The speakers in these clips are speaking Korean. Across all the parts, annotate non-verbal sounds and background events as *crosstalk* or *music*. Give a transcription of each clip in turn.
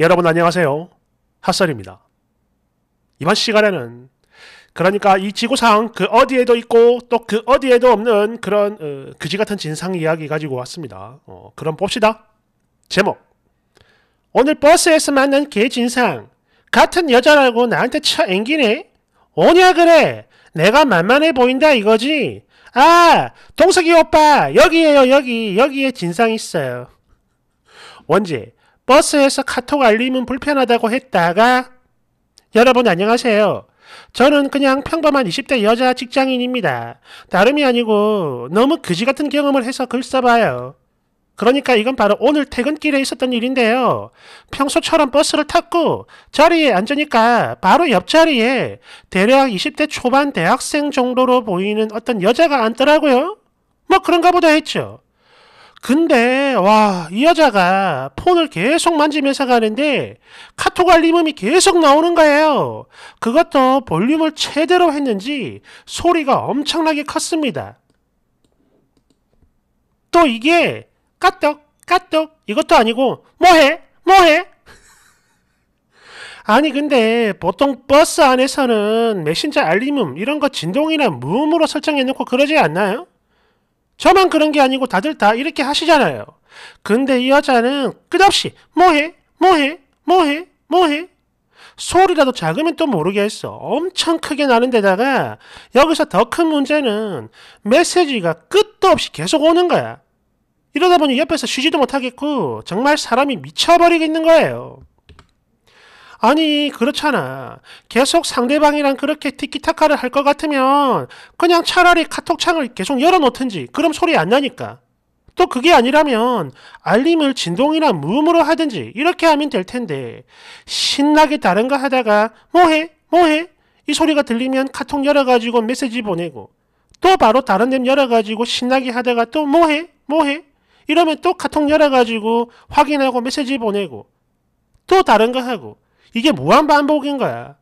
여러분 안녕하세요. 핫설입니다. 이번 시간에는 그러니까 이 지구상 그 어디에도 있고 또 그 어디에도 없는 그런 어, 그지 같은 진상 이야기 가지고 왔습니다. 어, 그럼 봅시다. 제목 오늘 버스에서 만난 개진상 같은 여자라고 나한테 쳐 앵기네? 오냐 그래? 내가 만만해 보인다 이거지? 아 동석이 오빠 여기에요 여기 여기에 진상 있어요. 원지 버스에서 카톡 알림은 불편하다고 했다가 여러분 안녕하세요. 저는 그냥 평범한 20대 여자 직장인입니다. 다름이 아니고 너무 그지 같은 경험을 해서 글 써봐요. 그러니까 이건 바로 오늘 퇴근길에 있었던 일인데요. 평소처럼 버스를 탔고 자리에 앉으니까 바로 옆자리에 대략 20대 초반 대학생 정도로 보이는 어떤 여자가 앉더라고요. 뭐 그런가 보다 했죠. 근데 와 이 여자가 폰을 계속 만지면서 가는데 카톡 알림음이 계속 나오는 거예요. 그것도 볼륨을 최대로 했는지 소리가 엄청나게 컸습니다. 또 이게 까떡 까떡 이것도 아니고 뭐해 뭐해 *laughs* 아니 근데 보통 버스 안에서는 메신저 알림음 이런 거 진동이나 무음으로 설정해 놓고 그러지 않나요? 저만 그런 게 아니고 다들 다 이렇게 하시잖아요. 근데 이 여자는 끝없이 뭐해? 뭐해? 뭐해? 뭐해? 소리라도 작으면 또 모르겠어. 엄청 크게 나는 데다가 여기서 더 큰 문제는 메시지가 끝도 없이 계속 오는 거야. 이러다 보니 옆에서 쉬지도 못하겠고 정말 사람이 미쳐버리겠는 거예요. 아니, 그렇잖아. 계속 상대방이랑 그렇게 티키타카를 할 것 같으면 그냥 차라리 카톡창을 계속 열어놓든지 그럼 소리 안 나니까. 또 그게 아니라면 알림을 진동이나 무음으로 하든지 이렇게 하면 될 텐데 신나게 다른 거 하다가 뭐해? 뭐해? 이 소리가 들리면 카톡 열어가지고 메시지 보내고 또 바로 다른 앱 열어가지고 신나게 하다가 또 뭐해? 뭐해? 이러면 또 카톡 열어가지고 확인하고 메시지 보내고 또 다른 거 하고 이게 무한 반복인 거야.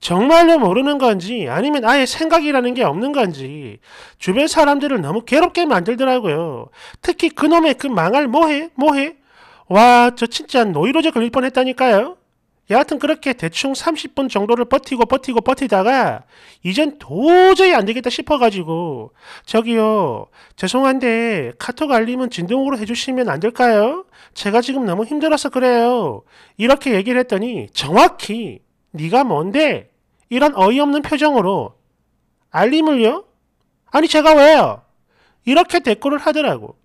정말로 모르는 건지 아니면 아예 생각이라는 게 없는 건지 주변 사람들을 너무 괴롭게 만들더라고요. 특히 그놈의 그 망할 뭐해? 뭐해? 와, 저 진짜 노이로제 걸릴 뻔했다니까요. 여하튼 그렇게 대충 30분 정도를 버티고 버티고 버티다가 이젠 도저히 안 되겠다 싶어가지고 저기요 죄송한데 카톡 알림은 진동으로 해주시면 안 될까요? 제가 지금 너무 힘들어서 그래요 이렇게 얘기를 했더니 정확히 네가 뭔데? 이런 어이없는 표정으로 알림을요? 아니 제가 왜요? 이렇게 대꾸를 하더라고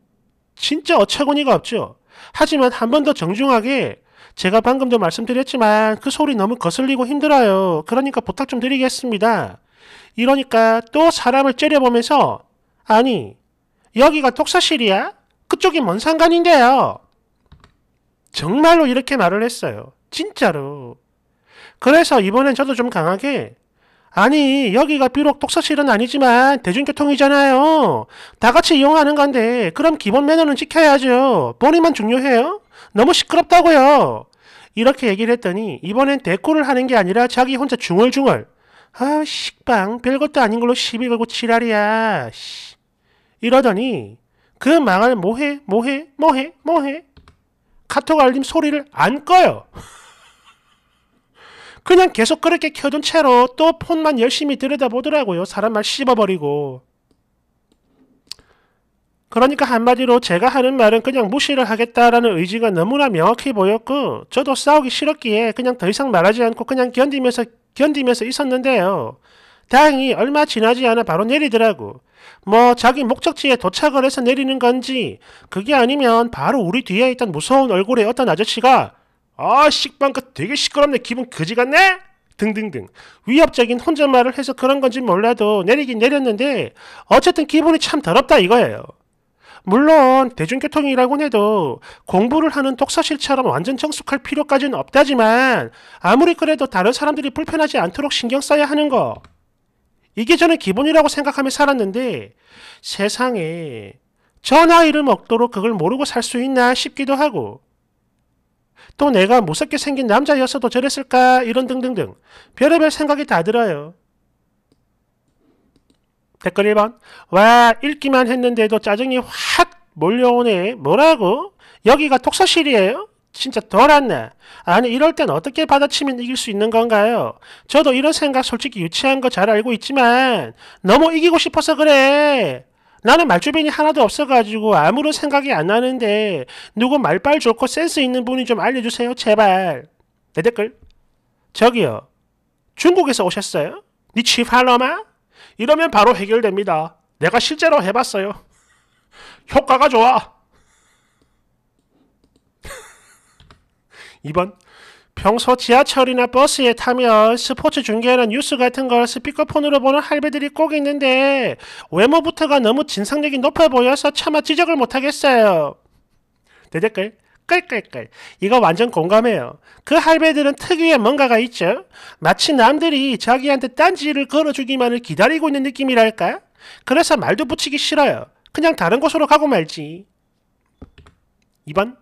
진짜 어처구니가 없죠 하지만 한 번 더 정중하게 제가 방금도 말씀드렸지만 그 소리 너무 거슬리고 힘들어요. 그러니까 부탁 좀 드리겠습니다. 이러니까 또 사람을 째려보면서 아니 여기가 독서실이야? 그쪽이 뭔 상관인데요? 정말로 이렇게 말을 했어요. 진짜로. 그래서 이번엔 저도 좀 강하게 아니 여기가 비록 독서실은 아니지만 대중교통이잖아요. 다 같이 이용하는 건데 그럼 기본 매너는 지켜야죠. 본인만 중요해요? 너무 시끄럽다고요. 이렇게 얘기를 했더니 이번엔 대꾸를 하는 게 아니라 자기 혼자 중얼중얼 아 식빵 별것도 아닌 걸로 시비 걸고 지랄이야 씨. 이러더니 그 망할 뭐해 뭐해 뭐해 뭐해 카톡 알림 소리를 안 꺼요 그냥 계속 그렇게 켜둔 채로 또 폰만 열심히 들여다보더라고요 사람 말 씹어버리고 그러니까 한마디로 제가 하는 말은 그냥 무시를 하겠다라는 의지가 너무나 명확해 보였고 저도 싸우기 싫었기에 그냥 더 이상 말하지 않고 그냥 견디면서 견디면서 있었는데요. 다행히 얼마 지나지 않아 바로 내리더라고. 뭐 자기 목적지에 도착을 해서 내리는 건지 그게 아니면 바로 우리 뒤에 있던 무서운 얼굴의 어떤 아저씨가 아식빵그 되게 시끄럽네 기분 그지 같네? 등등등 위협적인 혼잣말을 해서 그런 건지 몰라도 내리긴 내렸는데 어쨌든 기분이 참 더럽다 이거예요. 물론 대중교통이라고 해도 공부를 하는 독서실처럼 완전 정숙할 필요까지는 없다지만 아무리 그래도 다른 사람들이 불편하지 않도록 신경 써야 하는 거. 이게 저는 기본이라고 생각하며 살았는데 세상에 저 나이를 먹도록 그걸 모르고 살 수 있나 싶기도 하고 또 내가 무섭게 생긴 남자였어도 저랬을까 이런 등등등 별의별 생각이 다 들어요. 댓글 1번 와 읽기만 했는데도 짜증이 확 몰려오네 뭐라고? 여기가 독서실이에요? 진짜 덜았네. 아니 이럴 땐 어떻게 받아치면 이길 수 있는 건가요? 저도 이런 생각 솔직히 유치한 거 잘 알고 있지만 너무 이기고 싶어서 그래. 나는 말주변이 하나도 없어가지고 아무런 생각이 안 나는데 누구 말빨 좋고 센스 있는 분이 좀 알려주세요 제발. 내 댓글 저기요 중국에서 오셨어요? 니치 팔로마? 이러면 바로 해결됩니다. 내가 실제로 해봤어요. 효과가 좋아. 2번 *laughs* 평소 지하철이나 버스에 타면 스포츠 중계나 뉴스 같은 걸 스피커폰으로 보는 할배들이 꼭 있는데 외모부터가 너무 진상력이 높아 보여서 차마 지적을 못하겠어요. 내 댓글 끌끌끌. 이거 완전 공감해요. 그 할배들은 특유의 뭔가가 있죠. 마치 남들이 자기한테 딴지를 걸어주기만을 기다리고 있는 느낌이랄까? 그래서 말도 붙이기 싫어요. 그냥 다른 곳으로 가고 말지. 2번.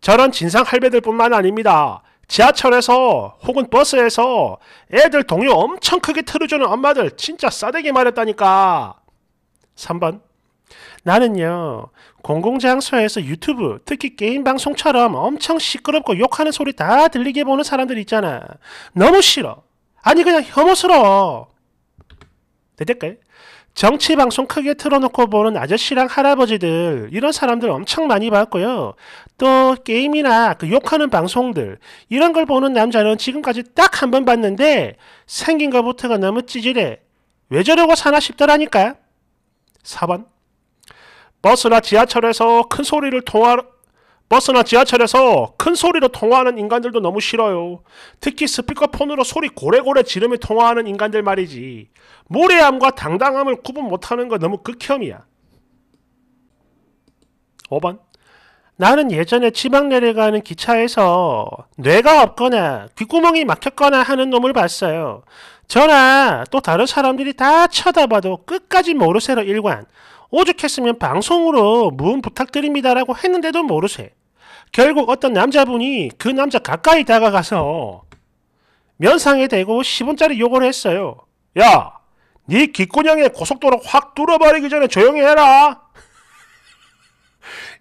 저런 진상 할배들뿐만 아닙니다. 지하철에서 혹은 버스에서 애들 동요 엄청 크게 틀어주는 엄마들 진짜 싸대기 말했다니까. 3번. 나는요, 공공장소에서 유튜브, 특히 게임 방송처럼 엄청 시끄럽고 욕하는 소리 다 들리게 보는 사람들 있잖아. 너무 싫어. 아니, 그냥 혐오스러워. 대댓글. 정치 방송 크게 틀어놓고 보는 아저씨랑 할아버지들, 이런 사람들 엄청 많이 봤고요. 또 게임이나 그 욕하는 방송들, 이런 걸 보는 남자는 지금까지 딱 한 번 봤는데, 생긴 것부터가 너무 찌질해. 왜 저러고 사나 싶더라니까. 4번. 버스나 지하철에서 큰 소리를 통화 버스나 지하철에서 큰 소리로 통화하는 인간들도 너무 싫어요. 특히 스피커폰으로 소리 고래고래 지르며 통화하는 인간들 말이지. 모래함과 당당함을 구분 못하는 거 너무 극혐이야. 5번 나는 예전에 지방 내려가는 기차에서 뇌가 없거나 귓구멍이 막혔거나 하는 놈을 봤어요. 저나 또 다른 사람들이 다 쳐다봐도 끝까지 모르쇠로 일관. 오죽했으면 방송으로 무음 부탁드립니다라고 했는데도 모르세. 결국 어떤 남자분이 그 남자 가까이 다가가서 면상에 대고 10원짜리 욕을 했어요. 야, 네 기권형의 고속도로 확 뚫어버리기 전에 조용히 해라.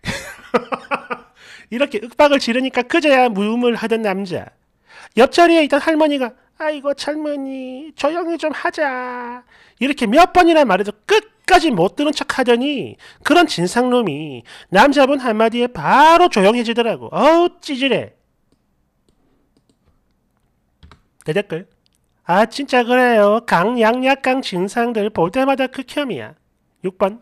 *laughs* 이렇게 윽박을 지르니까 그제야 무음을 하던 남자. 옆자리에 있던 할머니가 아이고 젊은이 조용히 좀 하자. 이렇게 몇 번이나 말해도 끝 끝까지 못 들은 척 하더니 그런 진상놈이 남자분 한마디에 바로 조용해지더라고. 어우 찌질해. 대댓글. 아 진짜 그래요. 강양약강 진상들 볼 때마다 극혐이야. 6번.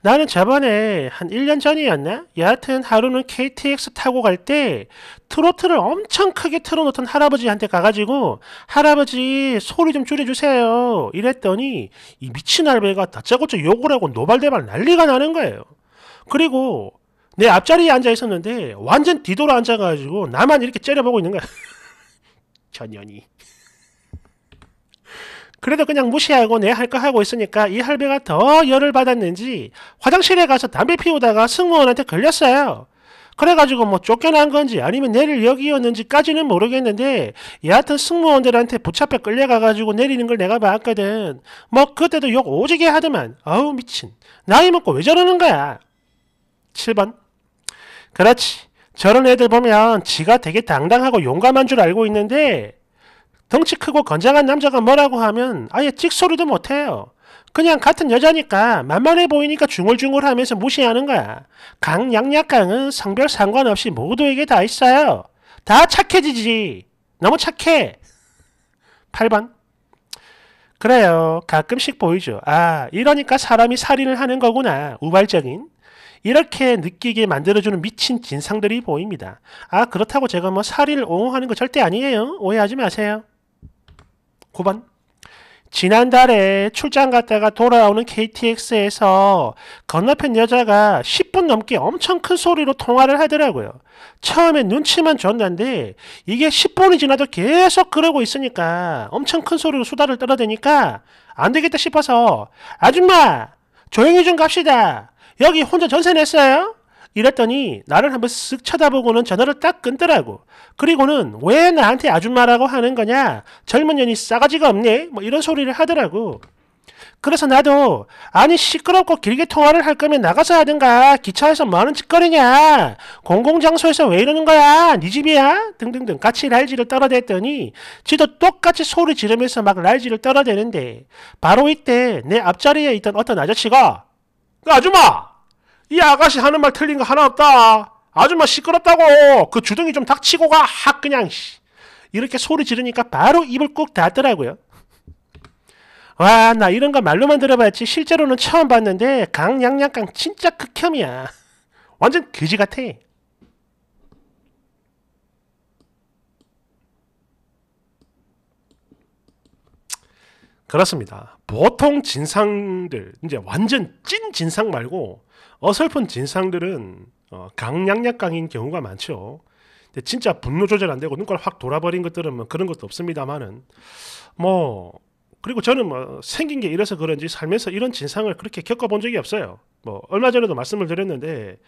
나는 저번에 한 1년 전이었나? 여하튼 하루는 KTX 타고 갈 때 트로트를 엄청 크게 틀어놓던 할아버지한테 가가지고 할아버지 소리 좀 줄여주세요 이랬더니 이 미친 할배가 다짜고짜 욕을 하고 노발대발 난리가 나는 거예요. 그리고 내 앞자리에 앉아 있었는데 완전 뒤돌아 앉아가지고 나만 이렇게 째려보고 있는 거야. *laughs* 전연이. 그래도 그냥 무시하고 내 할거 네, 하고 있으니까 이 할배가 더 열을 받았는지 화장실에 가서 담배 피우다가 승무원한테 걸렸어요. 그래가지고 뭐 쫓겨난 건지 아니면 내릴 여기였는지까지는 모르겠는데 여하튼 승무원들한테 붙잡혀 끌려가가지고 내리는 걸 내가 봤거든. 뭐 그때도 욕 오지게 하더만. 어우 미친. 나이 먹고 왜 저러는 거야. 7번. 그렇지. 저런 애들 보면 지가 되게 당당하고 용감한 줄 알고 있는데 덩치 크고 건장한 남자가 뭐라고 하면 아예 찍소리도 못해요. 그냥 같은 여자니까 만만해 보이니까 중얼중얼하면서 무시하는 거야. 강, 양, 약강은 성별 상관없이 모두에게 다 있어요. 다 착해지지. 너무 착해. 8번. 그래요. 가끔씩 보이죠. 아, 이러니까 사람이 살인을 하는 거구나. 우발적인. 이렇게 느끼게 만들어주는 미친 진상들이 보입니다. 아, 그렇다고 제가 뭐 살인을 옹호하는 거 절대 아니에요. 오해하지 마세요. 9번 지난달에 출장 갔다가 돌아오는 KTX에서 건너편 여자가 10분 넘게 엄청 큰 소리로 통화를 하더라고요. 처음에 눈치만 줬는데 이게 10분이 지나도 계속 그러고 있으니까 엄청 큰 소리로 수다를 떨어대니까 안 되겠다 싶어서 아줌마 조용히 좀 갑시다. 여기 혼자 전세 냈어요? 이랬더니 나를 한번 쓱 쳐다보고는 전화를 딱 끊더라고. 그리고는 왜 나한테 아줌마라고 하는 거냐? 젊은 년이 싸가지가 없네? 뭐 이런 소리를 하더라고. 그래서 나도 아니 시끄럽고 길게 통화를 할 거면 나가서 하든가 기차에서 뭐하는 짓거리냐 공공장소에서 왜 이러는 거야 네 집이야 등등등 같이 라이지를 떨어댔더니 지도 똑같이 소리 지르면서 막 라이지를 떨어대는데 바로 이때 내 앞자리에 있던 어떤 아저씨가 그 아줌마 이 아가씨 하는 말 틀린 거 하나 없다. 아줌마 시끄럽다고. 그 주둥이 좀 닥치고 가. 하 그냥 씨. 이렇게 소리 지르니까 바로 입을 꾹 닫더라고요. 와, 나 이런 거 말로만 들어봤지 실제로는 처음 봤는데 강양양강 진짜 극혐이야. 완전 그지 같아. 그렇습니다. 보통 진상들 이제 완전 찐 진상 말고 어설픈 진상들은 어, 강약약강인 경우가 많죠. 근데 진짜 분노 조절 안 되고 눈깔 확 돌아버린 것들은 뭐 그런 것도 없습니다만은 뭐 그리고 저는 뭐 생긴 게 이래서 그런지 살면서 이런 진상을 그렇게 겪어본 적이 없어요. 뭐 얼마 전에도 말씀을 드렸는데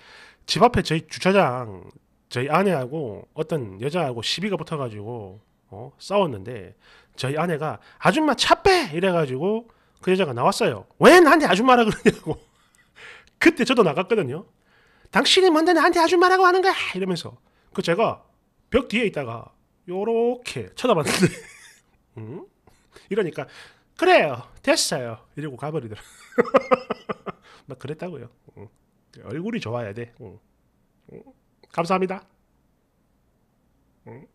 집 앞에 저희 주차장 저희 아내하고 어떤 여자하고 시비가 붙어가지고 어, 싸웠는데 저희 아내가 아줌마 차 빼! 이래가지고 그 여자가 나왔어요. 왜 나한테 아줌마라 그러냐고. *laughs* 그때 저도 나갔거든요. 당신이 뭔데 나한테 아줌마라고 하는 거야! 이러면서. 그 제가 벽 뒤에 있다가 요렇게 쳐다봤는데 *laughs* 응? 이러니까 그래요 됐어요 이러고 가버리더라 막 *laughs* 그랬다고요 응. 얼굴이 좋아야 돼 응. 응. 감사합니다 응?